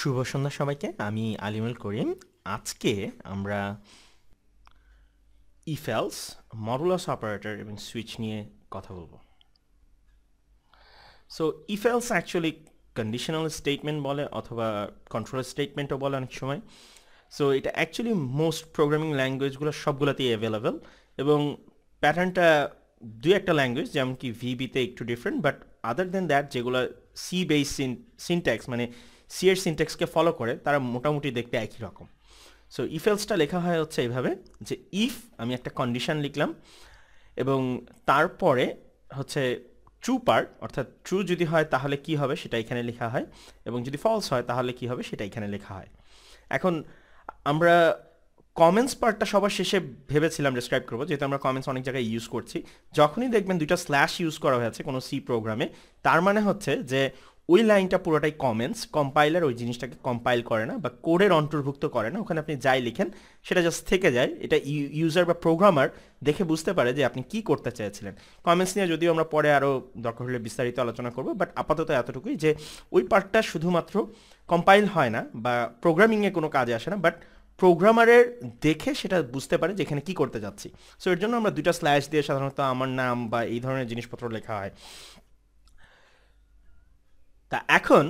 শুভ সন্ধ্যা সবাইকে আমি আলিমুল করিম আজকে আমরা ইফেলস মডুলাস অপারেটর এবং সুইচ নিয়ে কথা বলবো so if else actually conditional statement বলে অথবা কন্ট্রোল স্টেটমেন্টও বলে অনেক সময় সো এটা অ্যাকচুয়ালি মোস্ট প্রোগ্রামিং ল্যাঙ্গুয়েজগুলো সবগুলোতেই অ্যাভেলেবেল এবং প্যাটার্নটা দুই একটা ল্যাঙ্গুয়েজ যেমন কি ভিবিতে একটু different but other than that যেগুলো সি বেস সিনট্যাক্স মানে সি এর সিনটেক্সকে ফলো করে তারা মোটামুটি দেখতে একই রকম সো ইফেলসটা লেখা হয় হচ্ছে এইভাবে যে ইফ আমি একটা কন্ডিশন লিখলাম এবং তারপরে হচ্ছে ট্রু পার্ট অর্থাৎ ট্রু যদি হয় তাহলে কি হবে সেটা এখানে লেখা হয় এবং যদি ফলস হয় তাহলে কি হবে সেটা এখানে লেখা হয় এখন আমরা কমেন্টস পার্টটা সবার শেষে ভেবেছিলাম ডিসক্রাইব করবো যেহেতু আমরা কমেন্টস অনেক জায়গায় ইউজ করছি যখনই দেখবেন দুইটা স্ল্যাশ ইউজ করা হয়েছে কোনো সি প্রোগ্রামে তার মানে হচ্ছে যে ওই লাইনটা পুরোটাই কমেন্টস কম্পাইলার ওই জিনিসটাকে কম্পাইল করে না বা কোডের অন্তর্ভুক্ত করে না ওখানে আপনি যাই লিখেন সেটা জাস্ট থেকে যায় এটা ইউজার বা প্রোগ্রামার দেখে বুঝতে পারে যে আপনি কি করতে চেয়েছিলেন কমেন্টস নিয়ে যদিও আমরা পরে আরও দরকার হলে বিস্তারিত আলোচনা করব বাট আপাতত এতটুকুই যে ওই পার্টটা শুধুমাত্র কম্পাইল হয় না বা প্রোগ্রামিংয়ে কোনো কাজে আসে না বাট প্রোগ্রামারের দেখে সেটা বুঝতে পারে যে এখানে কী করতে যাচ্ছি সো এর জন্য আমরা দুইটা স্ল্যাশ দিয়ে সাধারণত আমার নাম বা এই ধরনের জিনিসপত্র লেখা হয় তা এখন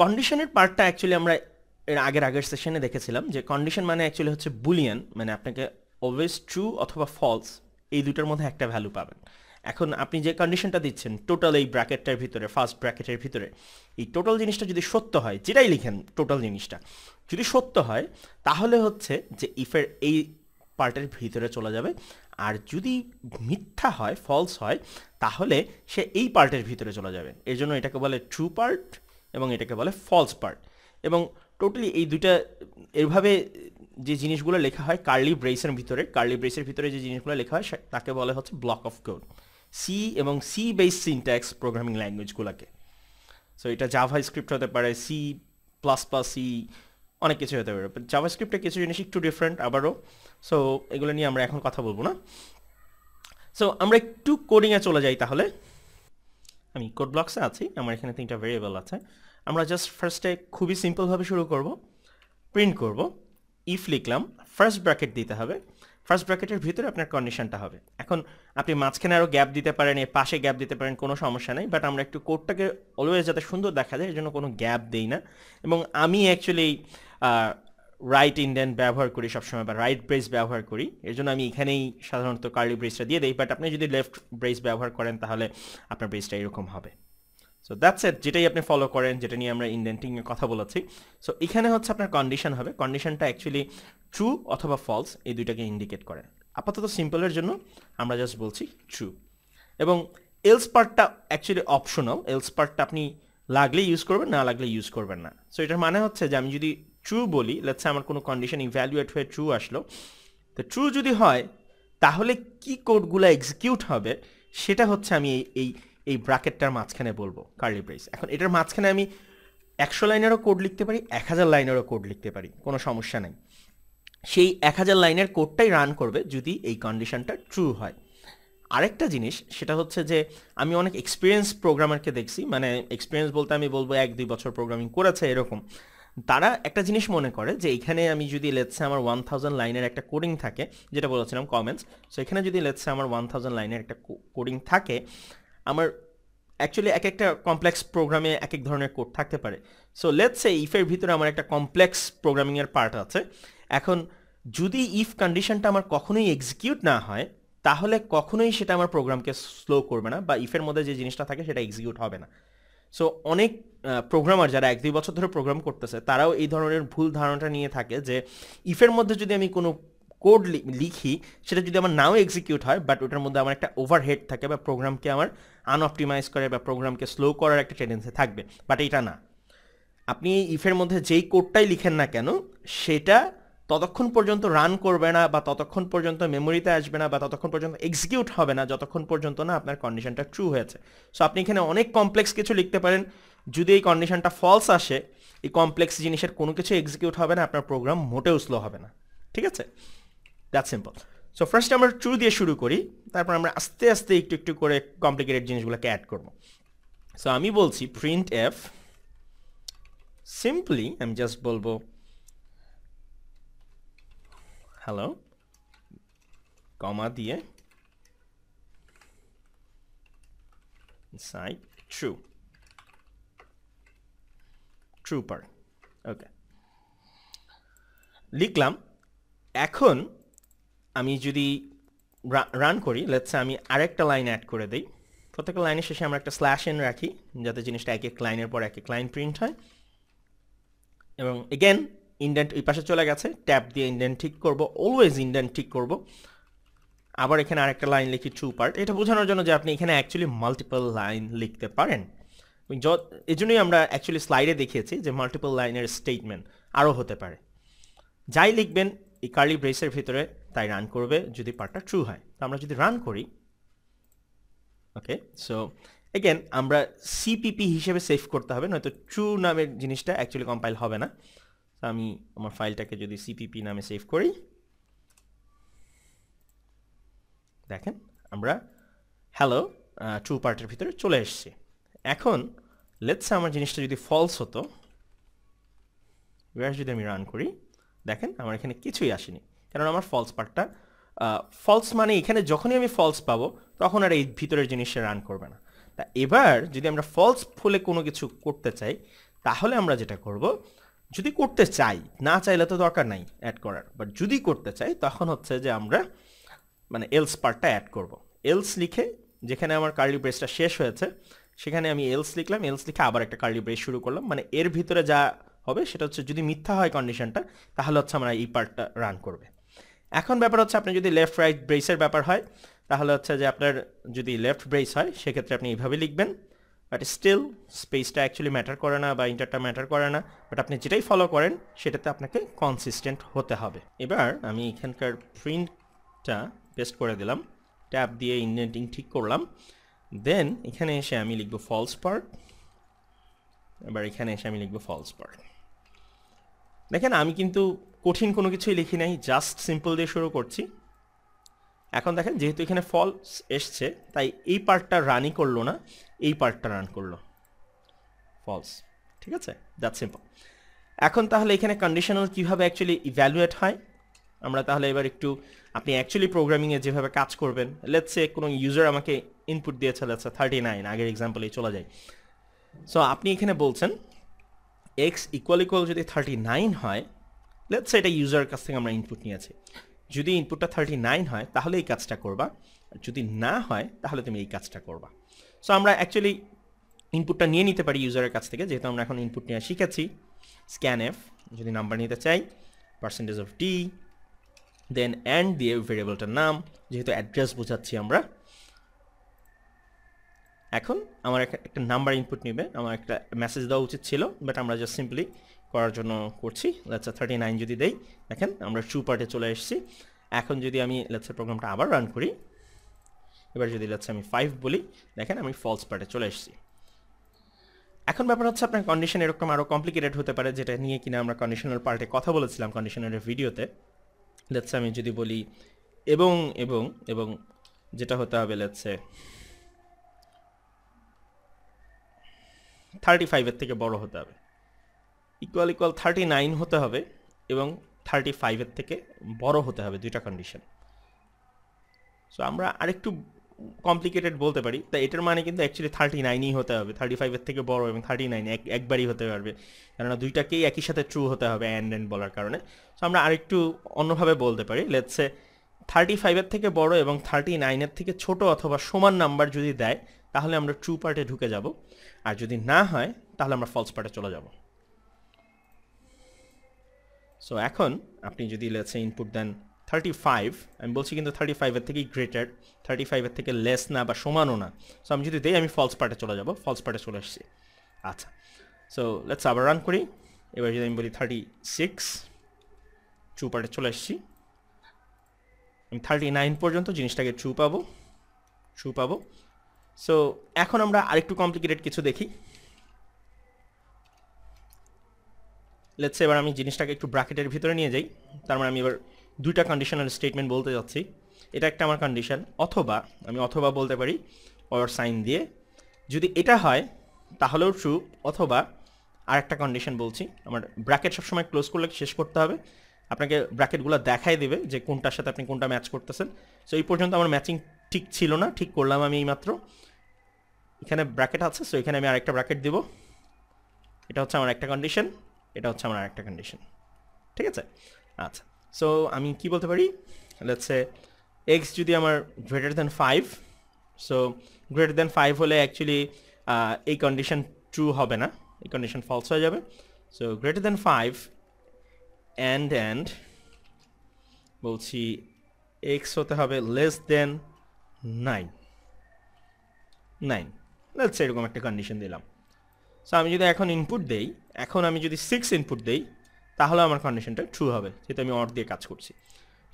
কন্ডিশনের পার্টটা অ্যাকচুয়ালি আমরা এর আগের আগের সেশনে দেখেছিলাম যে কন্ডিশন মানে অ্যাকচুয়ালি হচ্ছে বুলিয়ান মানে আপনাকে অলওয়েজ ট্রু অথবা ফলস এই দুটোর মধ্যে একটা ভ্যালু পাবেন এখন আপনি যে কন্ডিশনটা দিচ্ছেন টোটাল এই ব্র্যাকেটটার ভিতরে ফার্স্ট ব্র্যাকেটের ভিতরে এই টোটাল জিনিসটা যদি সত্য হয় যেটাই লিখেন টোটাল জিনিসটা যদি সত্য হয় তাহলে হচ্ছে যে ইফের এই পার্টের ভিতরে চলে যাবে আর যদি মিথ্যা হয় ফলস হয় তাহলে সে এই পার্টের ভিতরে চলে যাবে এর জন্য এটাকে বলে ট্রু পার্ট এবং এটাকে বলে ফলস পার্ট এবং টোটালি এই দুইটা এভাবে যে জিনিসগুলো লেখা হয় কার্লি ব্রেসের ভিতরে কার্লি ব্রেসের ভিতরে যে জিনিসগুলো লেখা হয় তাকে বলে হচ্ছে ব্লক অফ কোড সি এবং সি বেস সিনট্যাক্স প্রোগ্রামিং ল্যাঙ্গুয়েজগুলোকে সো এটা জাভা স্ক্রিপ্ট হতে পারে সি প্লাস প্লাস সি অনেক কিছু হতে পারে জাভা স্ক্রিপ্টে কিছু জিনিস একটু ডিফারেন্ট আবারও সো এগুলো নিয়ে আমরা এখন কথা বলবো না সো আমরা একটু কোডিংয়ে চলে যাই তাহলে আমি কোড ব্লকসে আছি আমার এখানে তিনটা ভেরিয়েবল আছে আমরা জাস্ট ফার্স্টে খুবই সিম্পলভাবে শুরু করব প্রিন্ট করব ইফ লিখলাম ফার্স্ট ব্র্যাকেট দিতে হবে ফার্স্ট ব্র্যাকেটের ভিতরে আপনার কন্ডিশনটা হবে এখন আপনি মাঝখানে আরও গ্যাপ দিতে পারেন এর পাশে গ্যাপ দিতে পারেন কোনো সমস্যা নেই বাট আমরা একটু কোডটাকে অলওয়েজ যাতে সুন্দর দেখা যায় এর জন্য কোনো গ্যাপ দেই না এবং আমি অ্যাকচুয়ালি রাইট ইন্ডেন্ট ব্যবহার করি সবসময় বা রাইট ব্রেস ব্যবহার করি এর জন্য আমি এখানেই সাধারণত কার্লি ব্রেসটা দিয়ে দিই বাট আপনি যদি লেফট ব্রেস ব্যবহার করেন তাহলে আপনার ব্রেসটা এরকম হবে সো দ্যাটস এট যেটাই আপনি ফলো করেন যেটা নিয়ে আমরা ইন্ডেন্টিংয়ে কথা বলেছি সো এখানে হচ্ছে আপনার কন্ডিশন হবে কন্ডিশনটা অ্যাকচুয়ালি ট্রু অথবা ফলস এই দুইটাকে ইন্ডিকেট করেন আপাতত সিম্পলের জন্য আমরা জাস্ট বলছি ট্রু এবং এলস পার্টটা অ্যাকচুয়ালি অপশনাল এলস পার্টটা আপনি লাগলে ইউজ করবেন না লাগলে ইউজ করবেন না সো এটার মানে হচ্ছে যে আমি যদি ট্রু বলি লেটস আমার কোনো কন্ডিশন ইভ্যালুয়েট হয়ে ট্রু আসলো তো ট্রু যদি হয় তাহলে কি কোডগুলো এক্সিকিউট হবে সেটা হচ্ছে আমি এই এই এই ব্রাকেটটার মাঝখানে বলবো কার্লি ব্রেস এখন এটার মাঝখানে আমি একশো লাইনেরও কোড লিখতে পারি এক হাজার লাইনেরও কোড লিখতে পারি কোনো সমস্যা নেই সেই এক হাজার লাইনের কোডটাই রান করবে যদি এই কন্ডিশনটা ট্রু হয় আরেকটা জিনিস সেটা হচ্ছে যে আমি অনেক এক্সপিরিয়েন্স প্রোগ্রামারকে দেখছি মানে এক্সপিরিয়েন্স বলতে আমি বলবো এক দুই বছর প্রোগ্রামিং করেছে এরকম তারা একটা জিনিস মনে করে যে এখানে আমি যদি লেটসে আমার ওয়ান থাউজেন্ড লাইনের একটা কোডিং থাকে যেটা বলেছিলাম কমেন্টস সো এখানে যদি লেটসে আমার ওয়ান থাউজেন্ড লাইনের একটা কোডিং থাকে আমার অ্যাকচুয়ালি এক একটা কমপ্লেক্স প্রোগ্রামে এক এক ধরনের কোড থাকতে পারে সো লেটসে ইফের ভিতরে আমার একটা কমপ্লেক্স প্রোগ্রামিংয়ের পার্ট আছে এখন যদি ইফ কন্ডিশনটা আমার কখনোই এক্সিকিউট না হয় তাহলে কখনোই সেটা আমার প্রোগ্রামকে স্লো করবে না বা ইফের মধ্যে যে জিনিসটা থাকে সেটা এক্সিকিউট হবে না সো অনেক প্রোগ্রামার যারা এক দুই বছর ধরে প্রোগ্রাম করতেছে তারাও এই ধরনের ভুল ধারণাটা নিয়ে থাকে যে ইফের মধ্যে যদি আমি কোনো কোড লিখি সেটা যদি আমার নাও এক্সিকিউট হয় বাট ওটার মধ্যে আমার একটা ওভারহেড থাকে বা প্রোগ্রামকে আমার আনঅপটিমাইজ করে বা প্রোগ্রামকে স্লো করার একটা টেন্ডেন্সি থাকবে বাট এটা না আপনি এই ইফের মধ্যে যেই কোডটাই লিখেন না কেন সেটা ততক্ষণ পর্যন্ত রান করবে না বা ততক্ষণ পর্যন্ত মেমোরিতে আসবে না বা ততক্ষণ পর্যন্ত এক্সিকিউট হবে না যতক্ষণ পর্যন্ত না আপনার কন্ডিশনটা ট্রু হয়েছে সো আপনি এখানে অনেক কমপ্লেক্স কিছু লিখতে পারেন যদি এই কন্ডিশনটা ফলস আসে এই কমপ্লেক্স জিনিসের কোনো কিছু এক্সিকিউট হবে না আপনার প্রোগ্রাম মোটেও স্লো হবে না ঠিক আছে দ্যাট সিম্পল সো ফার্স্ট আমরা ট্রু দিয়ে শুরু করি তারপর আমরা আস্তে আস্তে একটু একটু করে কমপ্লিকেটেড জিনিসগুলোকে অ্যাড করব সো আমি বলছি প্রিন্ট এফ সিম্পলি আমি জাস্ট বলবো হ্যালো কমা দিয়ে সাই ট্রু পার ওকে লিখলাম এখন আমি যদি রান করি লেটসে আমি আরেকটা লাইন অ্যাড করে দিই প্রত্যেকটা লাইনের শেষে আমরা একটা স্ল্যাশ এন রাখি যাতে জিনিসটা এক এক লাইনের পর এক এক লাইন প্রিন্ট হয় এবং এগেন ইন্ডেন্ট ওই পাশে চলে গেছে ট্যাপ দিয়ে ইন্ডেন্ট ঠিক করব অলওয়েজ ইন্ডেন্ট ঠিক করব আবার এখানে আরেকটা লাইন লিখি টু পার্ট এটা বোঝানোর জন্য যে আপনি এখানে অ্যাকচুয়ালি মাল্টিপল লাইন লিখতে পারেন এই জন্যই আমরা অ্যাকচুয়ালি স্লাইডে দেখিয়েছি যে মাল্টিপল লাইনের স্টেটমেন্ট আরও হতে পারে যাই লিখবেন এই কার্লি ব্রেসের ভিতরে তাই রান করবে যদি পার্টটা ট্রু হয় তো আমরা যদি রান করি ওকে সো এগেন আমরা সিপিপি হিসেবে সেভ করতে হবে নয়তো ট্রু নামের জিনিসটা অ্যাকচুয়ালি কম্পাইল হবে না তো আমি আমার ফাইলটাকে যদি সিপিপি নামে সেভ করি দেখেন আমরা হ্যালো ট্রু পার্টের ভিতরে চলে এসেছি এখন লেটসে আমার জিনিসটা যদি ফলস হতো ওয়ার যদি আমি রান করি দেখেন আমার এখানে কিছুই আসেনি কারণ আমার ফলস পার্টটা ফলস মানে এখানে যখনই আমি ফলস পাবো তখন আর এই ভিতরের জিনিসে রান করবে না তা এবার যদি আমরা ফলস ফুলে কোনো কিছু করতে চাই তাহলে আমরা যেটা করব যদি করতে চাই না চাইলে তো দরকার নাই অ্যাড করার বাট যদি করতে চাই তখন হচ্ছে যে আমরা মানে এলস পার্টটা অ্যাড করব এলস লিখে যেখানে আমার কার্লি ব্রেসটা শেষ হয়েছে সেখানে আমি এলস লিখলাম এলস লিখে আবার একটা কার্লি ব্রেস শুরু করলাম মানে এর ভিতরে যা হবে সেটা হচ্ছে যদি মিথ্যা হয় কন্ডিশনটা তাহলে হচ্ছে আমরা এই পার্টটা রান করবে এখন ব্যাপার হচ্ছে আপনি যদি লেফট রাইট ব্রেসের ব্যাপার হয় তাহলে হচ্ছে যে আপনার যদি লেফট ব্রেস হয় সেক্ষেত্রে আপনি এইভাবে লিখবেন বাট স্টিল স্পেসটা অ্যাকচুয়ালি ম্যাটার করে না বা ইন্টারটা ম্যাটার করে না বাট আপনি যেটাই ফলো করেন সেটাতে আপনাকে কনসিস্টেন্ট হতে হবে এবার আমি এখানকার প্রিন্টটা পেস্ট করে দিলাম ট্যাপ দিয়ে ইন্ডেন্টিং ঠিক করলাম দেন এখানে এসে আমি লিখবো ফলস পার্ট এবার এখানে এসে আমি লিখব ফলস পার্ট দেখেন আমি কিন্তু কঠিন কোনো কিছুই লিখি নাই জাস্ট সিম্পল দিয়ে শুরু করছি এখন দেখেন যেহেতু এখানে ফলস এসছে তাই এই পার্টটা রানই করলো না এই পার্টটা রান করলো ফলস ঠিক আছে দ্যাট সিম্পল এখন তাহলে এখানে কন্ডিশনাল কীভাবে অ্যাকচুয়ালি ইভ্যালুয়েট হয় আমরা তাহলে এবার একটু আপনি অ্যাকচুয়ালি প্রোগ্রামিংয়ে যেভাবে কাজ করবেন লেটস সে কোনো ইউজার আমাকে ইনপুট দিয়েছে লেটস থার্টি নাইন আগের এক্সাম্পলে চলে যায় সো আপনি এখানে বলছেন এক্স ইকুয়াল ইকুয়াল যদি থার্টি নাইন হয় লেটস এটা ইউজার কাছ থেকে আমরা ইনপুট নিয়েছি যদি ইনপুটটা থার্টি নাইন হয় তাহলে এই কাজটা করবা যদি না হয় তাহলে তুমি এই কাজটা করবা সো আমরা অ্যাকচুয়ালি ইনপুটটা নিয়ে নিতে পারি ইউজারের কাছ থেকে যেহেতু আমরা এখন ইনপুট নেওয়া শিখেছি স্ক্যান এফ যদি নাম্বার নিতে চাই পার্সেন্টেজ অফ ডি দেন অ্যান্ড দিয়ে ভেরিয়েবলটার নাম যেহেতু অ্যাড্রেস বোঝাচ্ছি আমরা এখন আমার একটা নাম্বার ইনপুট নেবে আমার একটা মেসেজ দেওয়া উচিত ছিল বাট আমরা জাস্ট সিম্পলি করার জন্য করছি লেটসা থার্টি নাইন যদি দেই দেখেন আমরা ট্রু পার্টে চলে এসেছি এখন যদি আমি লেটসা প্রোগ্রামটা আবার রান করি এবার যদি লেটসা আমি ফাইভ বলি দেখেন আমি ফলস পার্টে চলে এসেছি এখন ব্যাপার হচ্ছে আপনার কন্ডিশন এরকম আরও কমপ্লিকেটেড হতে পারে যেটা নিয়ে কিনা আমরা কন্ডিশনাল পার্টে কথা বলেছিলাম কন্ডিশনের ভিডিওতে লেটসে আমি যদি বলি এবং এবং এবং যেটা হতে হবে লেটসে থার্টি ফাইভের থেকে বড় হতে হবে ইকুয়াল ইকুয়াল থার্টি নাইন হতে হবে এবং থার্টি ফাইভের থেকে বড় হতে হবে দুইটা কন্ডিশন সো আমরা আরেকটু কমপ্লিকেটেড বলতে পারি তা এটার মানে কিন্তু অ্যাকচুয়ালি থার্টি নাইনই হতে হবে থার্টি ফাইভের থেকে বড় এবং থার্টি নাইন একবারই হতে পারবে কেননা দুইটাকেই একই সাথে ট্রু হতে হবে অ্যান্ড অ্যান্ড বলার কারণে সো আমরা আরেকটু অন্যভাবে বলতে পারি লেটসে থার্টি ফাইভের থেকে বড় এবং থার্টি নাইনের থেকে ছোট অথবা সমান নাম্বার যদি দেয় তাহলে আমরা ট্রু পার্টে ঢুকে যাব আর যদি না হয় তাহলে আমরা ফলস পার্টে চলে যাব সো এখন আপনি যদি লেটসে ইনপুট দেন থার্টি ফাইভ আমি বলছি কিন্তু থার্টি ফাইভের থেকেই গ্রেটার থার্টি ফাইভের থেকে লেস না বা সমানও না সো আমি যদি দেই আমি ফলস পার্টে চলে যাব ফলস পার্টে চলে আসছি আচ্ছা সো লেটস আবার রান করি এবার যদি আমি বলি থার্টি সিক্স ট্রু পার্টে চলে আসছি আমি থার্টি নাইন পর্যন্ত জিনিসটাকে ট্রু পাবো ট্রু পাবো সো এখন আমরা আরেকটু কমপ্লিকেটেড কিছু দেখি লেটসে এবার আমি জিনিসটাকে একটু ব্র্যাকেটের ভিতরে নিয়ে যাই তার মানে আমি এবার দুইটা কন্ডিশনাল স্টেটমেন্ট বলতে যাচ্ছি এটা একটা আমার কন্ডিশন অথবা আমি অথবা বলতে পারি অর সাইন দিয়ে যদি এটা হয় তাহলেও ট্রু অথবা আর একটা কন্ডিশন বলছি আমার ব্র্যাকেট সবসময় ক্লোজ করলে শেষ করতে হবে আপনাকে ব্র্যাকেটগুলো দেখাই দেবে যে কোনটার সাথে আপনি কোনটা ম্যাচ করতেছেন সো এই পর্যন্ত আমার ম্যাচিং ঠিক ছিল না ঠিক করলাম আমি এইমাত্র এখানে ব্র্যাকেট আছে সো এখানে আমি আরেকটা ব্র্যাকেট দিব এটা হচ্ছে আমার একটা কন্ডিশন এটা হচ্ছে আমার আরেকটা কন্ডিশন ঠিক আছে আচ্ছা সো আমি কি বলতে পারি লেটসে এক্স যদি আমার greater than five so greater than five হলে অ্যাকচুয়ালি এই কন্ডিশন ট্রু হবে না এই কন্ডিশন ফলস হয়ে যাবে so greater than five and and বলছি এক্স হতে হবে less than nine nine let's এরকম একটা কন্ডিশন দিলাম সো আমি যদি এখন ইনপুট দেই এখন আমি যদি সিক্স ইনপুট দেই তাহলে আমার কন্ডিশনটা ট্রু হবে যেহেতু আমি অর্ড দিয়ে কাজ করছি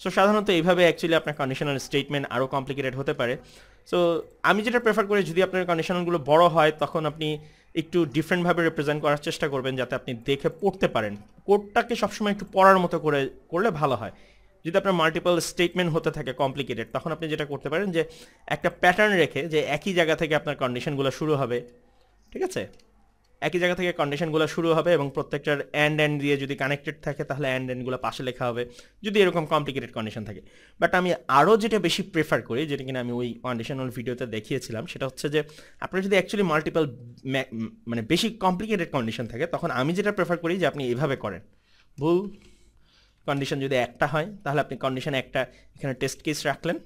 সো সাধারণত এইভাবে অ্যাকচুয়ালি আপনার কন্ডিশনাল স্টেটমেন্ট আরও কমপ্লিকেটেড হতে পারে সো আমি যেটা প্রেফার করি যদি আপনার কন্ডিশনালগুলো বড় হয় তখন আপনি একটু ডিফারেন্টভাবে রিপ্রেজেন্ট করার চেষ্টা করবেন যাতে আপনি দেখে পড়তে পারেন কোডটাকে সবসময় একটু পড়ার মতো করে করলে ভালো হয় যদি আপনার মাল্টিপল স্টেটমেন্ট হতে থাকে কমপ্লিকেটেড তখন আপনি যেটা করতে পারেন যে একটা প্যাটার্ন রেখে যে একই জায়গা থেকে আপনার কন্ডিশনগুলো শুরু হবে ঠিক আছে একই জায়গা থেকে কন্ডিশনগুলো শুরু হবে এবং প্রত্যেকটার অ্যান্ড অ্যান্ড দিয়ে যদি কানেক্টেড থাকে তাহলে অ্যান্ড অ্যান্ডগুলো পাশে লেখা হবে যদি এরকম কমপ্লিকেটেড কন্ডিশন থাকে বাট আমি আরও যেটা বেশি প্রেফার করি যেটা কিনা আমি ওই কন্ডিশনাল ভিডিওতে দেখিয়েছিলাম সেটা হচ্ছে যে আপনার যদি অ্যাকচুয়ালি মাল্টিপাল মানে বেশি কমপ্লিকেটেড কন্ডিশন থাকে তখন আমি যেটা প্রেফার করি যে আপনি এভাবে করেন ভুল কন্ডিশন যদি একটা হয় তাহলে আপনি কন্ডিশন একটা এখানে টেস্ট কেস রাখলেন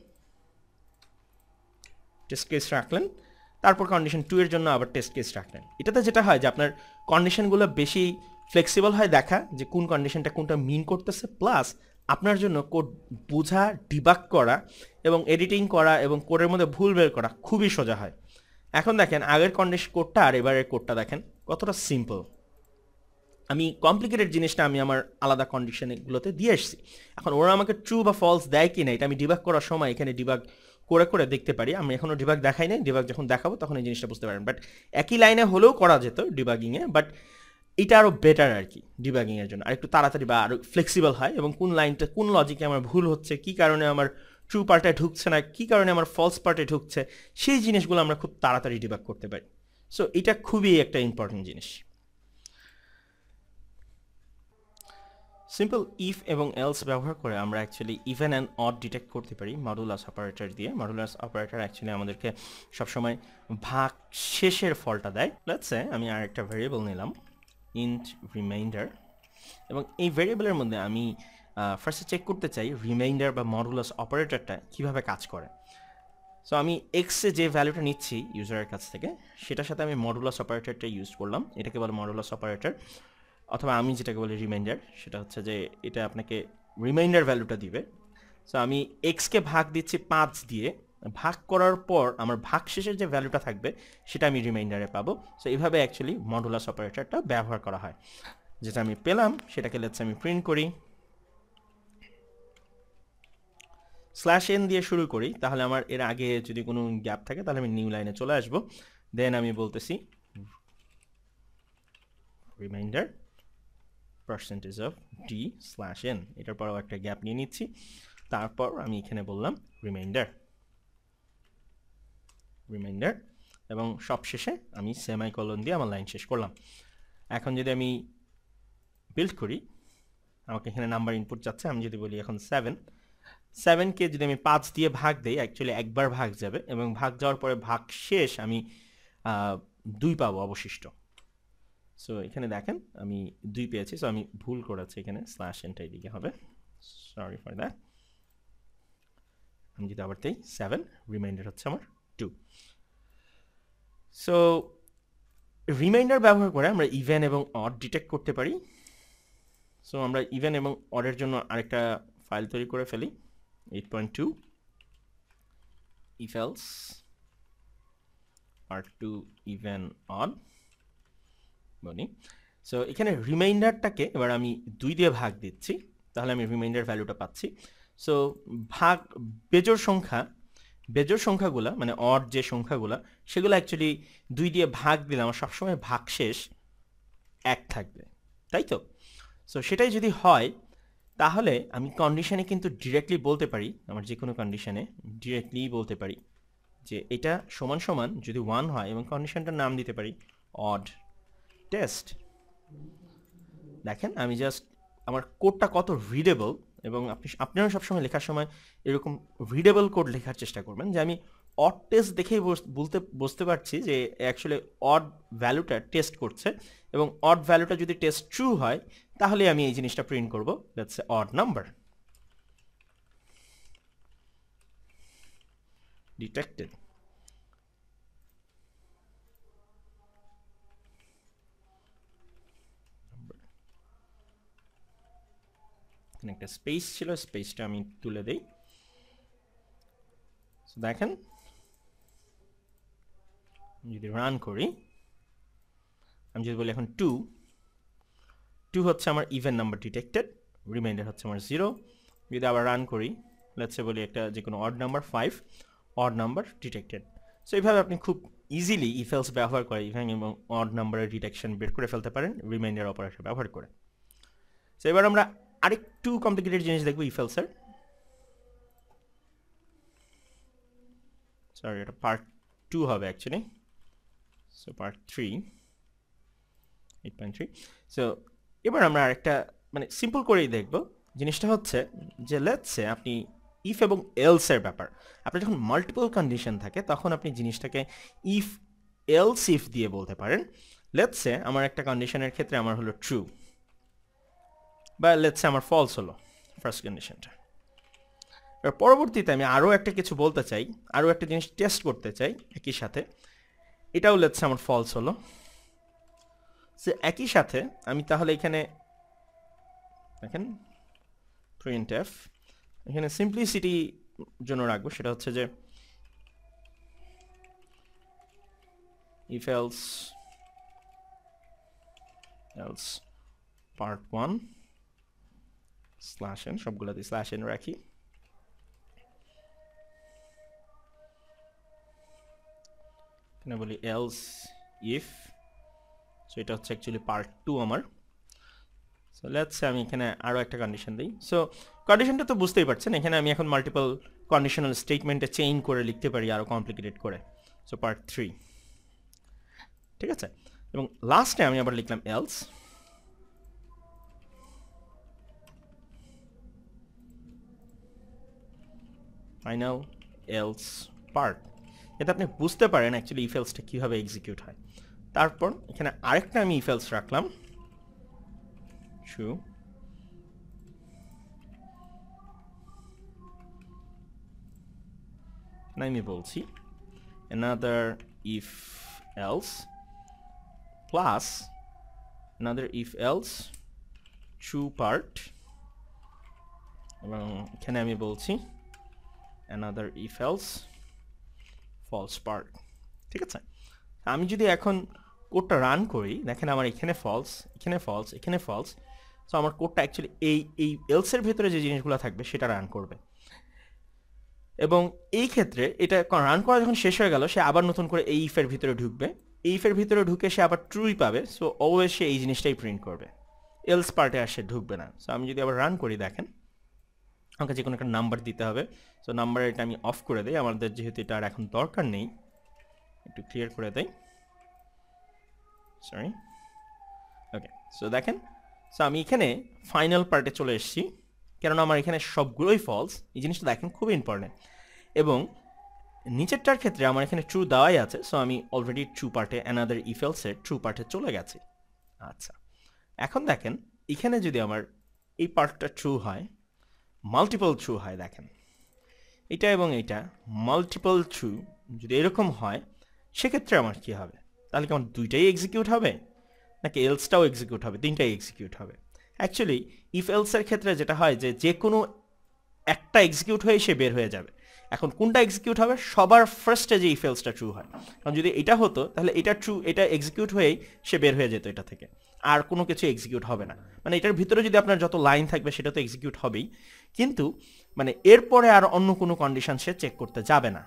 টেস্ট কেস রাখলেন তারপর কন্ডিশন টু এর জন্য আবার টেস্ট কেস রাখলেন এটাতে যেটা হয় যে আপনার কন্ডিশনগুলো বেশি ফ্লেক্সিবল হয় দেখা যে কোন কন্ডিশনটা কোনটা মিন করতেছে প্লাস আপনার জন্য কোড বোঝা ডিবাক করা এবং এডিটিং করা এবং কোডের মধ্যে ভুল বের করা খুবই সোজা হয় এখন দেখেন আগের কন্ডিশন কোডটা আর এবারের কোডটা দেখেন কতটা সিম্পল আমি কমপ্লিকেটেড জিনিসটা আমি আমার আলাদা কন্ডিশনগুলোতে দিয়ে এসেছি এখন ওরা আমাকে ট্রু বা ফলস দেয় কি না এটা আমি ডিবাক করার সময় এখানে ডিবাক করে করে দেখতে পারি আমি এখনও ডিবাগ দেখাই নাই ডিবাগ যখন দেখাবো তখন এই জিনিসটা বুঝতে পারেন বাট একই লাইনে হলেও করা যেত ডিবাগিংয়ে বাট এটা আরও বেটার আর কি ডিবাগিংয়ের জন্য আর একটু তাড়াতাড়ি বা আরও ফ্লেক্সিবল হয় এবং কোন লাইনটা কোন লজিকে আমার ভুল হচ্ছে কী কারণে আমার ট্রু পার্টে ঢুকছে না কী কারণে আমার ফলস পার্টে ঢুকছে সেই জিনিসগুলো আমরা খুব তাড়াতাড়ি ডিবাগ করতে পারি সো এটা খুবই একটা ইম্পর্টেন্ট জিনিস সিম্পল ইফ এবং এলস ব্যবহার করে আমরা actually even and odd detect করতে পারি মডুলাস অপারেটর দিয়ে মডুলাস অপারেটর অ্যাকচুয়ালি আমাদেরকে সবসময় ভাগ শেষের ফলটা দেয় লেটসে আমি আর একটা ভেরিয়েবল নিলাম ইন্ট রিমাইন্ডার এবং এই ভেরিয়েবলের মধ্যে আমি ফার্স্টে চেক করতে চাই রিমাইন্ডার বা মডুলাস অপারেটরটা কিভাবে কাজ করে সো আমি এক্সে যে ভ্যালুটা নিচ্ছি ইউজারের কাছ থেকে সেটার সাথে আমি মডুলাস অপারেটরটা ইউজ করলাম এটাকে বলে মডুলাস অপারেটর অথবা আমি যেটাকে বলি রিমাইন্ডার সেটা হচ্ছে যে এটা আপনাকে রিমাইন্ডার ভ্যালুটা দিবে সো আমি এক্সকে ভাগ দিচ্ছি পাঁচ দিয়ে ভাগ করার পর আমার ভাগ শেষের যে ভ্যালুটা থাকবে সেটা আমি রিমাইন্ডারে পাবো সো এইভাবে অ্যাকচুয়ালি মডুলাস অপারেটরটা ব্যবহার করা হয় যেটা আমি পেলাম সেটাকে লেটস আমি প্রিন্ট করি স্ল্যাশ এন দিয়ে শুরু করি তাহলে আমার এর আগে যদি কোনো গ্যাপ থাকে তাহলে আমি নিউ লাইনে চলে আসবো দেন আমি বলতেছি remainder percentage of d slash n এটার পরেও একটা গ্যাপ নিয়ে নিচ্ছি তারপর আমি এখানে বললাম রিমাইন্ডার রিমাইন্ডার এবং সবশেষে আমি সেমাই কলন দিয়ে আমার লাইন শেষ করলাম এখন যদি আমি বিল্ড করি আমাকে এখানে নাম্বার ইনপুট যাচ্ছে আমি যদি বলি এখন সেভেন সেভেনকে যদি আমি পাঁচ দিয়ে ভাগ দিই অ্যাকচুয়ালি একবার ভাগ যাবে এবং ভাগ যাওয়ার পরে ভাগ শেষ আমি দুই পাবো অবশিষ্ট সো এখানে দেখেন আমি দুই পেয়েছি সো আমি ভুল করেছি এখানে স্ল্যাশ এনটা দিকে হবে সরি ফর দ্যাট আমি যদি আবার দেই সেভেন রিমাইন্ডার হচ্ছে আমার টু সো রিমাইন্ডার ব্যবহার করে আমরা ইভেন এবং অড ডিটেক্ট করতে পারি সো আমরা ইভেন এবং অডের জন্য আরেকটা ফাইল তৈরি করে ফেলি এইট পয়েন্ট টু ইফেলস আর টু ইভেন অড বলি সো এখানে রিমাইন্ডারটাকে এবার আমি দুই দিয়ে ভাগ দিচ্ছি তাহলে আমি রিমাইন্ডার ভ্যালুটা পাচ্ছি সো ভাগ বেজোর সংখ্যা বেজোর সংখ্যাগুলা মানে অড যে সংখ্যাগুলা সেগুলো অ্যাকচুয়ালি দুই দিয়ে ভাগ দিলে আমার সবসময় ভাগশেষ এক থাকবে তাই তো সো সেটাই যদি হয় তাহলে আমি কন্ডিশনে কিন্তু ডিরেক্টলি বলতে পারি আমার যে কোনো কন্ডিশনে ডিরেক্টলি বলতে পারি যে এটা সমান সমান যদি ওয়ান হয় এবং কন্ডিশনটার নাম দিতে পারি অড টেস্ট দেখেন আমি জাস্ট আমার কোডটা কত রিডেবল এবং আপনি আপনারাও সবসময় লেখার সময় এরকম রিডেবল কোড লেখার চেষ্টা করবেন যে আমি অড টেস্ট দেখেই বলতে বুঝতে পারছি যে অ্যাকচুয়ালি অড ভ্যালুটা টেস্ট করছে এবং অড ভ্যালুটা যদি টেস্ট ট্রু হয় তাহলে আমি এই জিনিসটা প্রিন্ট করবো that's a odd number detected এখানে একটা স্পেস ছিল স্পেসটা আমি তুলে দিই দেখেন যদি রান করি আমি যদি বলি এখন টু টু হচ্ছে আমার ইভেন নাম্বার ডিটেক্টেড রিমাইন্ডার হচ্ছে আমার জিরো যদি আবার রান করি লেটসে বলি একটা যে কোনো odd number five odd number detected so এইভাবে আপনি খুব ইজিলি ইফেলস ব্যবহার করে ইভেন এবং অড নাম্বারের ডিটেকশন বের করে ফেলতে পারেন রিমাইন্ডার অপারেশন ব্যবহার করে সো এবার আমরা আরেকটু কমপ্লিকেটেড জিনিস দেখবো ইফেল স্যার সরি এটা পার্ট টু হবে actually so part three eight point three so এবার আমরা আরেকটা মানে সিম্পল করেই দেখব জিনিসটা হচ্ছে যে লেটসে আপনি ইফ এবং এলসের ব্যাপার আপনার যখন মাল্টিপল কন্ডিশন থাকে তখন আপনি জিনিসটাকে ইফ এলস ইফ দিয়ে বলতে পারেন লেটসে আমার একটা কন্ডিশনের ক্ষেত্রে আমার হলো ট্রু বা লেটসে আমার ফলস হলো ফার্স্ট কন্ডিশনটা এবার পরবর্তীতে আমি আরও একটা কিছু বলতে চাই আরও একটা জিনিস টেস্ট করতে চাই একই সাথে এটাও লেটসে আমার ফলস হলো সে একই সাথে আমি তাহলে এখানে দেখেন প্রিন্ট এফ এখানে সিম্পলিসিটি জন্য রাখবো সেটা হচ্ছে যে if else else part one slash n সবগুলোতে স্ল্যাশ এন রাখি এখানে বলি এলস ইফ সো এটা হচ্ছে অ্যাকচুয়ালি পার্ট টু আমার সো লেটস আমি এখানে আরও একটা কন্ডিশন দিই সো কন্ডিশনটা তো বুঝতেই পারছেন এখানে আমি এখন মাল্টিপল কন্ডিশনাল স্টেটমেন্টে চেইন করে লিখতে পারি আরও কমপ্লিকেটেড করে সো পার্ট থ্রি ঠিক আছে এবং লাস্টে আমি আবার লিখলাম এলস ফাইনাল এলস পার্ট যাতে আপনি বুঝতে পারেন অ্যাকচুয়ালি ইফেলসটা কীভাবে এক্সিকিউট হয় তারপর এখানে আরেকটা আমি ইফেলস রাখলাম true. And True. am able to another if else plus another if else true part এবং এখানে আমি বলছি another if else false part ঠিক আছে আমি যদি এখন কোডটা রান করি দেখেন আমার এখানে ফলস এখানে ফলস এখানে ফলস সো আমার কোডটা অ্যাকচুয়ালি এই এই এলসের ভেতরে যে জিনিসগুলো থাকবে সেটা রান করবে এবং এই ক্ষেত্রে এটা রান করা যখন শেষ হয়ে গেল সে আবার নতুন করে এই ইফের ভিতরে ঢুকবে এই ইফের ভিতরে ঢুকে সে আবার ট্রুই পাবে সো অলওয়েজ সে এই জিনিসটাই প্রিন্ট করবে এলস পার্টে আর সে ঢুকবে না সো আমি যদি আবার রান করি দেখেন আমাকে যে কোনো একটা নাম্বার দিতে হবে সো নাম্বার এটা আমি অফ করে দিই আমাদের যেহেতু এটা আর এখন দরকার নেই একটু ক্লিয়ার করে দেয় সরি ওকে সো দেখেন সো আমি এখানে ফাইনাল পার্টে চলে এসেছি কেননা আমার এখানে সবগুলোই ফলস এই জিনিসটা দেখেন খুবই ইম্পর্টেন্ট এবং নিচেরটার ক্ষেত্রে আমার এখানে ট্রু দেওয়াই আছে সো আমি অলরেডি ট্রু পার্টে অ্যানাদার ইফেলসের ট্রু পার্টে চলে গেছি আচ্ছা এখন দেখেন এখানে যদি আমার এই পার্টটা ট্রু হয় মাল্টিপল থ্রু হয় দেখেন এটা এবং এটা মাল্টিপল থ্রু যদি এরকম হয় সেক্ষেত্রে আমার কি হবে তাহলে কি আমার দুইটাই এক্সিকিউট হবে নাকি এলসটাও এক্সিকিউট হবে তিনটাই এক্সিকিউট হবে অ্যাকচুয়ালি ইফ এলসের ক্ষেত্রে যেটা হয় যে যে কোনো একটা এক্সিকিউট হয়ে সে বের হয়ে যাবে এখন কোনটা এক্সিকিউট হবে সবার ফার্স্টে যে ইফেলসটা ট্রু হয় কারণ যদি এটা হতো তাহলে এটা ট্রু এটা এক্সিকিউট হয়েই সে বের হয়ে যেত এটা থেকে আর কোনো কিছু এক্সিকিউট হবে না মানে এটার ভিতরে যদি আপনার যত লাইন থাকবে সেটা তো এক্সিকিউট হবেই কিন্তু মানে এরপরে আর অন্য কোনো কন্ডিশন সে চেক করতে যাবে না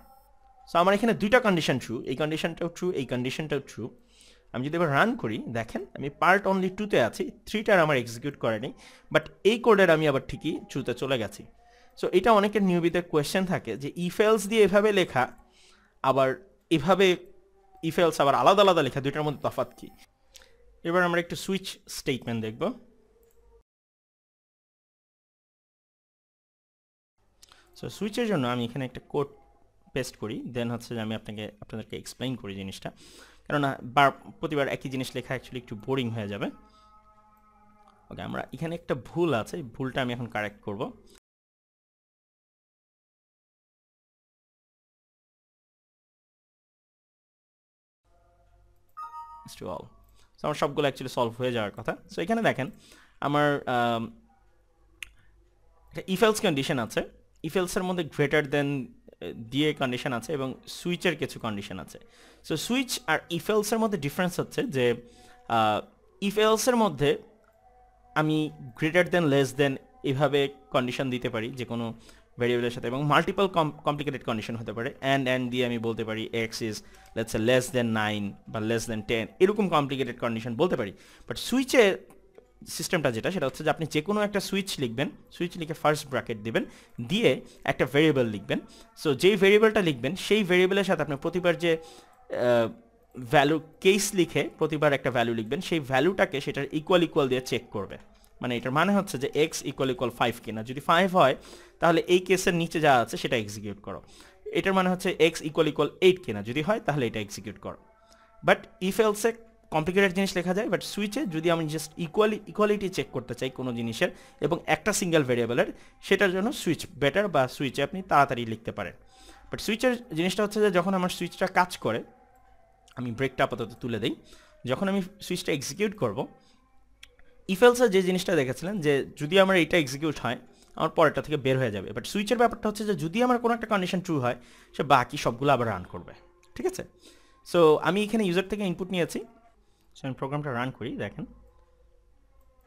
সো আমার এখানে দুইটা কন্ডিশন ট্রু এই কন্ডিশনটাও ট্রু এই কন্ডিশনটাও ট্রু আমি যদি এবার রান করি দেখেন আমি পার্ট অনলি টুতে আছি থ্রিটার আমার এক্সিকিউট করেনি বাট এই কোডের আমি আবার ঠিকই ট্রুতে চলে গেছি সো এটা অনেকের নিয়মিতের কোয়েশ্চেন থাকে যে ইফেলস দিয়ে এভাবে লেখা আবার এভাবে ইফেলস আবার আলাদা আলাদা লেখা দুইটার মধ্যে তফাত কী এবার আমরা একটু সুইচ স্টেটমেন্ট দেখব সো সুইচের জন্য আমি এখানে একটা কোড পেস্ট করি দেন হচ্ছে যে আমি আপনাকে আপনাদেরকে এক্সপ্লেইন করি জিনিসটা কেননা বার প্রতিবার একই জিনিস লেখা অ্যাকচুয়ালি একটু বোরিং হয়ে যাবে ওকে আমরা এখানে একটা ভুল আছে ভুলটা আমি এখন কারেক্ট করব আমার সবগুলো অ্যাকচুয়ালি সলভ হয়ে যাওয়ার কথা সো এখানে দেখেন আমার একটা ইফেলস কন্ডিশন আছে ইফেলসের মধ্যে গ্রেটার দেন দিয়ে কন্ডিশন আছে এবং সুইচের কিছু কন্ডিশন আছে সো সুইচ আর ইফেলসের মধ্যে ডিফারেন্স হচ্ছে যে ইফেলসের মধ্যে আমি গ্রেটার দেন লেস দেন এভাবে কন্ডিশন দিতে পারি যে কোনো ভেরিয়েবলের সাথে এবং মাল্টিপল কম কমপ্লিকেটেড কন্ডিশন হতে পারে অ্যান্ড অ্যান্ড দিয়ে আমি বলতে পারি x is let's less than nine বা লেস দেন টেন এরকম কমপ্লিকেটেড কন্ডিশন বলতে পারি বাট সুইচে সিস্টেমটা যেটা সেটা হচ্ছে যে আপনি যে কোনো একটা সুইচ লিখবেন সুইচ লিখে ফার্স্ট ব্র্যাকেট দিবেন দিয়ে একটা ভেরিয়েবল লিখবেন সো যেই ভেরিয়েবলটা লিখবেন সেই ভেরিয়েবলের সাথে আপনি প্রতিবার যে ভ্যালু কেস লিখে প্রতিবার একটা ভ্যালু লিখবেন সেই ভ্যালুটাকে সেটার ইকুয়াল ইকুয়াল দিয়ে চেক করবে মানে এটার মানে হচ্ছে যে এক্স ইকুয়াল ইকুয়াল ফাইভ কিনা যদি ফাইভ হয় তাহলে এই কেসের নিচে যা আছে সেটা এক্সিকিউট করো এটার মানে হচ্ছে এক্স ইকুয়াল ইকুয়াল এইট কিনা যদি হয় তাহলে এটা এক্সিকিউট করো বাট ইফ এলসে কমপ্লিকেটেড জিনিস লেখা যায় বাট সুইচে যদি আমি জাস্ট ইকুয়ালি ইকুয়ালিটি চেক করতে চাই কোনো জিনিসের এবং একটা সিঙ্গেল ভেরিয়েবলের সেটার জন্য সুইচ বেটার বা সুইচে আপনি তাড়াতাড়ি লিখতে পারেন বাট সুইচের জিনিসটা হচ্ছে যে যখন আমার সুইচটা কাজ করে আমি ব্রেকটা আপাতত তুলে দিই যখন আমি সুইচটা এক্সিকিউট করব ইফেলসে যে জিনিসটা দেখেছিলেন যে যদি আমার এইটা এক্সিকিউট হয় আমার পরেরটা থেকে বের হয়ে যাবে বাট সুইচের ব্যাপারটা হচ্ছে যে যদি আমার কোনো একটা কন্ডিশন ট্রু হয় সে বাকি সবগুলো আবার রান করবে ঠিক আছে সো আমি এখানে ইউজার থেকে ইনপুট নিয়েছি সো আমি প্রোগ্রামটা রান করি দেখেন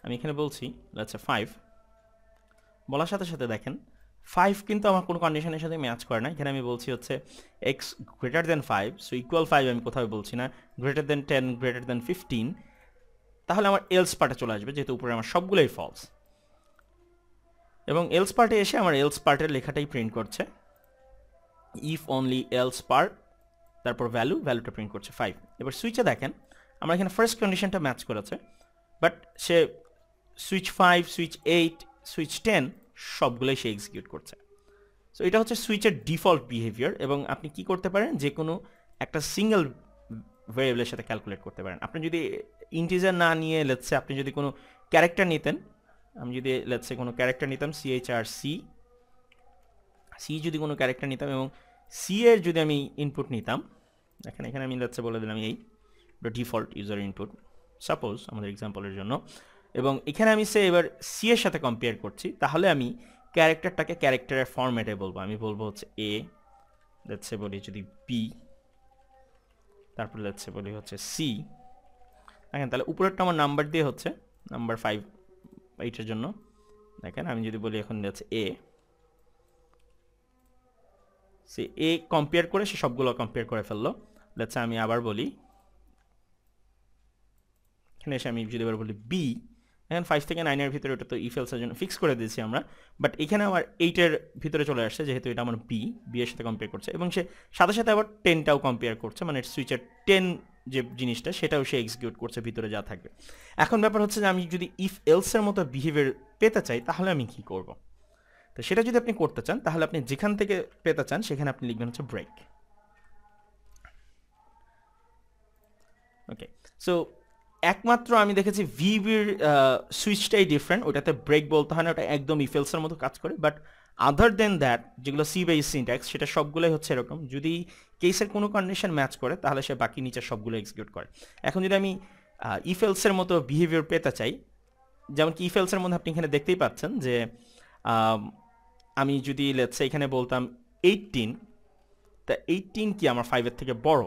আমি এখানে বলছি আচ্ছা ফাইভ বলার সাথে সাথে দেখেন ফাইভ কিন্তু আমার কোনো কন্ডিশনের সাথে ম্যাচ করে না এখানে আমি বলছি হচ্ছে x greater than five so equal five আমি কোথাও বলছি না greater than ten greater than fifteen তাহলে আমার এলস পার্টে চলে আসবে যেহেতু উপরে আমার সবগুলোই ফলস এবং এলস পার্টে এসে আমার এলস পার্টের লেখাটাই প্রিন্ট করছে ইফ অনলি এলস পার্ট তারপর ভ্যালু ভ্যালুটা প্রিন্ট করছে ফাইভ এবার সুইচে দেখেন আমার এখানে ফার্স্ট কন্ডিশনটা ম্যাচ করেছে বাট সে switch five switch eight switch ten সবগুলোই সে এক্সিকিউট করছে সো এটা হচ্ছে সুইচের ডিফল্ট বিহেভিয়ার এবং আপনি কি করতে পারেন যে কোনো একটা সিঙ্গেল ভেরিয়েবলের সাথে ক্যালকুলেট করতে পারেন আপনি যদি ইন্টিজার না নিয়ে লেটসে আপনি যদি কোনো ক্যারেক্টার নিতেন আমি যদি লেটসে কোনো ক্যারেক্টার নিতাম সিএইচ আর সি সি যদি কোনো ক্যারেক্টার নিতাম এবং সি এর যদি আমি ইনপুট নিতাম এখানে এখানে আমি লেটসে বলে দিলাম এই এটা ডিফল্ট ইউজার ইনপুট সাপোজ আমাদের এক্সাম্পলের জন্য এবং এখানে আমি সে এবার সি এর সাথে কম্পেয়ার করছি তাহলে আমি ক্যারেক্টারটাকে ক্যারেক্টারের ফর্মেটে বলবো আমি বলবো হচ্ছে এ দেখছে বলি যদি বি তারপর দেখছে বলি হচ্ছে সি দেখেন তাহলে উপরেরটা আমার নাম্বার দিয়ে হচ্ছে নাম্বার ফাইভ এইটার জন্য দেখেন আমি যদি বলি এখন যাচ্ছে এ সে এ কম্পেয়ার করে সে সবগুলো কম্পেয়ার করে ফেললো দেখছে আমি আবার বলি এখানে এসে আমি যদি এবার বলি বি এখন ফাইভ থেকে নাইনের ভিতরে ওটা তো ইফেলসের জন্য ফিক্স করে দিয়েছি আমরা বাট এখানে আমার এইটের ভিতরে চলে আসছে যেহেতু এটা আমার বি বি এর সাথে কম্পেয়ার করছে এবং সে সাথে সাথে আবার টেনটাও কম্পেয়ার করছে মানে সুইচের টেন যে জিনিসটা সেটাও সে এক্সিকিউট করছে ভিতরে যা থাকবে এখন ব্যাপার হচ্ছে যে আমি যদি ইফ এলসের মতো বিহেভিয়ার পেতে চাই তাহলে আমি কি করব তো সেটা যদি আপনি করতে চান তাহলে আপনি যেখান থেকে পেতে চান সেখানে আপনি লিখবেন হচ্ছে ব্রেক ওকে সো একমাত্র আমি দেখেছি ভিবির সুইচটাই ডিফারেন্ট ওটাতে ব্রেক বলতে হয় না ওটা একদম ইফেলসের মতো কাজ করে বাট আদার দেন দ্যাট যেগুলো সি বাই সিনট্যাক্স সেটা সবগুলোই হচ্ছে এরকম যদি কেসের কোনো কন্ডিশন ম্যাচ করে তাহলে সে বাকি নিচে সবগুলো এক্সিকিউট করে এখন যদি আমি ইফেলসের মতো বিহেভিয়ার পেতে চাই যেমন কি ইফেলসের মধ্যে আপনি এখানে দেখতেই পাচ্ছেন যে আমি যদি লেটসে এখানে বলতাম এইটিন তা এইটিন কি আমার ফাইভের থেকে বড়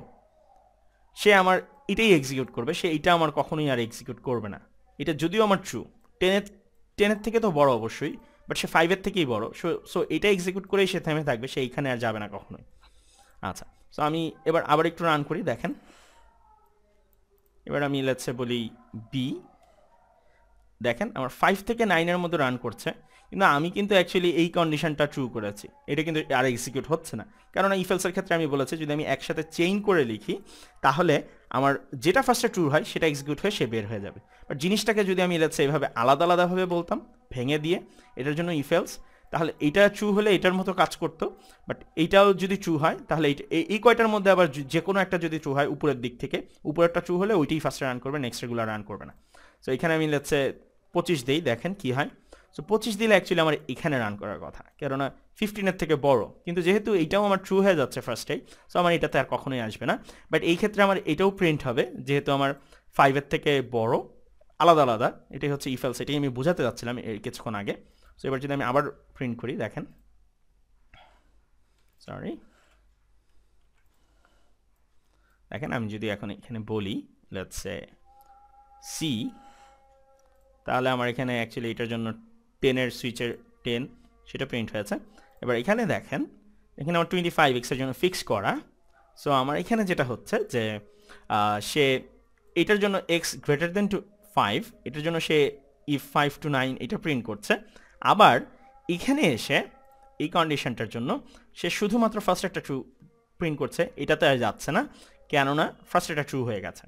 সে আমার এটাই এক্সিকিউট করবে সে এটা আমার কখনোই আর এক্সিকিউট করবে না এটা যদিও আমার ট্রু টেনের টেনের থেকে তো বড় অবশ্যই বাট সে ফাইভের থেকেই বড় সো সো এটা এক্সিকিউট করেই সে থেমে থাকবে সে এইখানে আর যাবে না কখনোই আচ্ছা সো আমি এবার আবার একটু রান করি দেখেন এবার আমি লেটসে বলি বি দেখেন আমার ফাইভ থেকে নাইনের মধ্যে রান করছে কিন্তু আমি কিন্তু অ্যাকচুয়ালি এই কন্ডিশনটা ট্রু করেছি এটা কিন্তু আর এক্সিকিউট হচ্ছে না কারণ ইফেলসের ক্ষেত্রে আমি বলেছি যদি আমি একসাথে চেইন করে লিখি তাহলে আমার যেটা ফার্স্টে ট্রু হয় সেটা এক্সিকিউট হয়ে সে বের হয়ে যাবে বাট জিনিসটাকে যদি আমি লেটসে এভাবে আলাদা আলাদাভাবে বলতাম ভেঙে দিয়ে এটার জন্য ইফেলস তাহলে এটা ট্রু হলে এটার মতো কাজ করতো বাট এইটাও যদি ট্রু হয় তাহলে এই কয়টার মধ্যে আবার যে কোনো একটা যদি ট্রু হয় উপরের দিক থেকে উপরেরটা ট্রু হলে ওইটাই ফার্স্টে রান করবে রেগুলার রান করবে না সো এখানে আমি লেটসে পঁচিশ দিই দেখেন কি হয় সো পঁচিশ দিলে অ্যাকচুয়ালি আমার এখানে রান করার কথা কেননা ফিফটিনের থেকে বড় কিন্তু যেহেতু এইটাও আমার ট্রু হয়ে যাচ্ছে ফার্স্টেই সো আমার এটাতে আর কখনোই আসবে না বাট এই ক্ষেত্রে আমার এটাও প্রিন্ট হবে যেহেতু আমার ফাইভের থেকে বড় আলাদা আলাদা এটাই হচ্ছে ইফেল সেটাই আমি বোঝাতে যাচ্ছিলাম কিছুক্ষণ আগে সো এবার যদি আমি আবার প্রিন্ট করি দেখেন সরি দেখেন আমি যদি এখন এখানে বলি লেটসে সি তাহলে আমার এখানে অ্যাকচুয়ালি এটার জন্য টেনের সুইচের টেন সেটা প্রিন্ট হয়েছে এবার এখানে দেখেন এখানে আমার টোয়েন্টি ফাইভ এক্সের জন্য ফিক্স করা সো আমার এখানে যেটা হচ্ছে যে সে এটার জন্য x greater than two five এটার জন্য সে ইফ ফাইভ টু নাইন এটা প্রিন্ট করছে আবার এখানে এসে এই কন্ডিশনটার জন্য সে শুধুমাত্র ফার্স্ট একটা ট্রু প্রিন্ট করছে এটাতে আর যাচ্ছে না কেননা ফার্স্ট একটা ট্রু হয়ে গেছে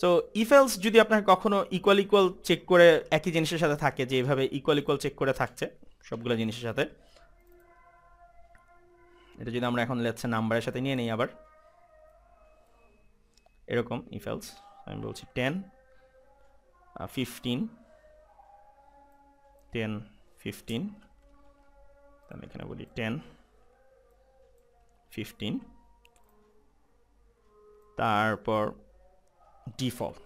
সো ইফেলস যদি আপনার কখনো ইকুয়াল ইকুয়াল চেক করে একই জিনিসের সাথে থাকে যে এভাবে ইকুয়াল ইকুয়াল চেক করে থাকছে সবগুলো জিনিসের সাথে এটা যদি আমরা এখন লেটসে নাম্বারের সাথে নিয়ে নিই আবার এরকম ইফেলস আমি বলছি টেন ফিফটিন টেন ফিফটিন আমি এখানে বলি টেন ফিফটিন তারপর ডিফল্ট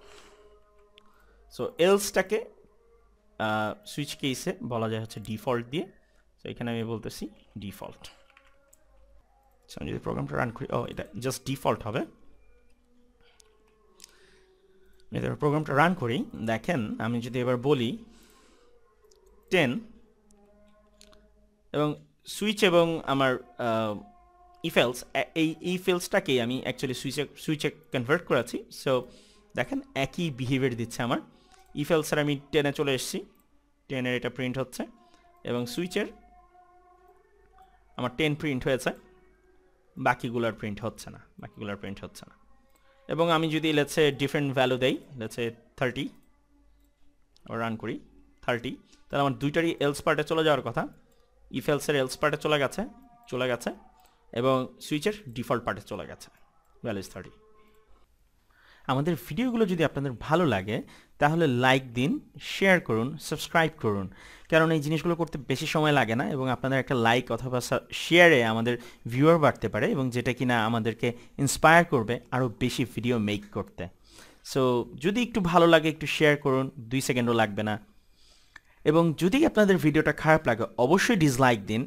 সো এলসটাকে সুইচ কেসে বলা যায় হচ্ছে ডিফল্ট দিয়ে সো এখানে আমি বলতেছি ডিফল্ট সো আমি যদি প্রোগ্রামটা রান করি ও oh, এটা জাস্ট ডিফল্ট হবে এবার প্রোগ্রামটা রান করি দেখেন আমি যদি এবার বলি টেন এবং সুইচ এবং আমার ইফেলস এই ইফেলসটাকেই আমি অ্যাকচুয়ালি সুইচে সুইচে কনভার্ট করেছি সো দেখেন একই বিহেভিয়ার দিচ্ছে আমার ইফেল স্যার আমি টেনে চলে এসেছি টেনের এটা প্রিন্ট হচ্ছে এবং সুইচের আমার টেন প্রিন্ট হয়েছে বাকিগুলোর প্রিন্ট হচ্ছে না বাকিগুলোর প্রিন্ট হচ্ছে না এবং আমি যদি লেটসে ডিফারেন্ট ভ্যালু দেই লেটসে থার্টি রান করি থার্টি তাহলে আমার দুইটারই এলস পার্টে চলে যাওয়ার কথা ইফেলসের এলস পার্টে চলে গেছে চলে গেছে এবং সুইচের ডিফল্ট পার্টে চলে গেছে ভ্যালু ইজ থার্টি আমাদের ভিডিওগুলো যদি আপনাদের ভালো লাগে তাহলে লাইক দিন শেয়ার করুন সাবস্ক্রাইব করুন কারণ এই জিনিসগুলো করতে বেশি সময় লাগে না এবং আপনাদের একটা লাইক অথবা শেয়ারে আমাদের ভিউয়ার বাড়তে পারে এবং যেটা কিনা আমাদেরকে ইন্সপায়ার করবে আরও বেশি ভিডিও মেক করতে সো যদি একটু ভালো লাগে একটু শেয়ার করুন দুই সেকেন্ডও লাগবে না এবং যদি আপনাদের ভিডিওটা খারাপ লাগে অবশ্যই ডিসলাইক দিন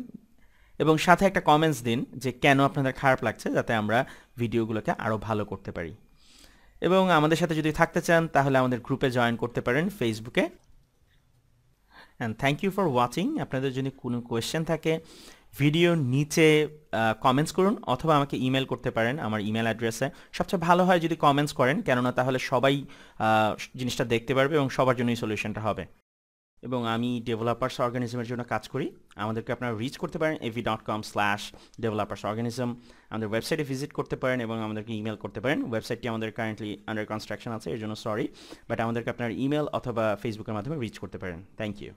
এবং সাথে একটা কমেন্টস দিন যে কেন আপনাদের খারাপ লাগছে যাতে আমরা ভিডিওগুলোকে আরও ভালো করতে পারি এবং আমাদের সাথে যদি থাকতে চান তাহলে আমাদের গ্রুপে জয়েন করতে পারেন ফেসবুকে and thank you for watching আপনাদের যদি কোনো কোয়েশ্চেন থাকে ভিডিও নিচে কমেন্টস করুন অথবা আমাকে ইমেল করতে পারেন আমার ইমেল অ্যাড্রেসে সবচেয়ে ভালো হয় যদি কমেন্টস করেন কেননা তাহলে সবাই জিনিসটা দেখতে পারবে এবং সবার জন্যই সলিউশনটা হবে এবং আমি ডেভেলপার্স অর্গানিজমের জন্য কাজ করি আমাদেরকে আপনারা রিচ করতে পারেন AV dot com slash developers organism আমাদের ওয়েবসাইটে ভিজিট করতে পারেন এবং আমাদেরকে ইমেল করতে পারেন ওয়েবসাইটটি আমাদের কারেন্টলি আন্ডার কনস্ট্রাকশন আছে এর জন্য সরি বাট আমাদেরকে আপনার ইমেল অথবা ফেসবুকের মাধ্যমে রিচ করতে পারেন থ্যাংক ইউ